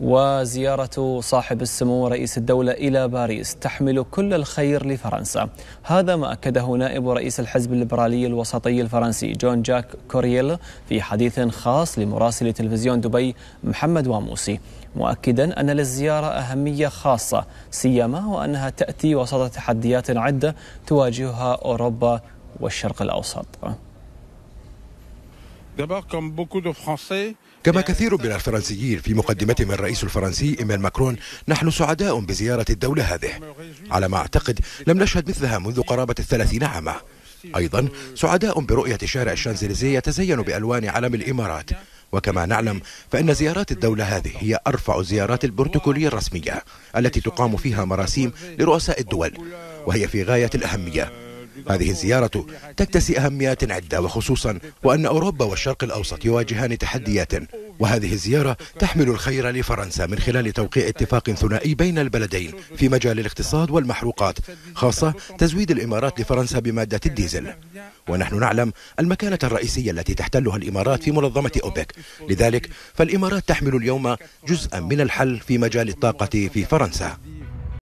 وزيارة صاحب السمو رئيس الدولة إلى باريس تحمل كل الخير لفرنسا هذا ما أكده نائب رئيس الحزب الليبرالي الوسطي الفرنسي جون جاك كورييل في حديث خاص لمراسل تلفزيون دبي محمد واموسي مؤكدا أن للزيارة أهمية خاصة سيما وأنها تأتي وسط تحديات عدة تواجهها أوروبا والشرق الأوسط كما كثير من الفرنسيين في مقدمتهم الرئيس الفرنسي إيميل ماكرون نحن سعداء بزيارة الدولة هذه على ما أعتقد لم نشهد مثلها منذ قرابة الثلاثين عاما أيضا سعداء برؤية شارع الشانزليزيه يتزين بألوان علم الإمارات وكما نعلم فإن زيارات الدولة هذه هي أرفع زيارات البروتوكولية الرسمية التي تقام فيها مراسيم لرؤساء الدول وهي في غاية الأهمية هذه الزيارة تكتسي أهميات عدة وخصوصا وأن أوروبا والشرق الأوسط يواجهان تحديات وهذه الزيارة تحمل الخير لفرنسا من خلال توقيع اتفاق ثنائي بين البلدين في مجال الاقتصاد والمحروقات خاصة تزويد الإمارات لفرنسا بمادة الديزل ونحن نعلم المكانة الرئيسية التي تحتلها الإمارات في منظمة أوبك لذلك فالإمارات تحمل اليوم جزءا من الحل في مجال الطاقة في فرنسا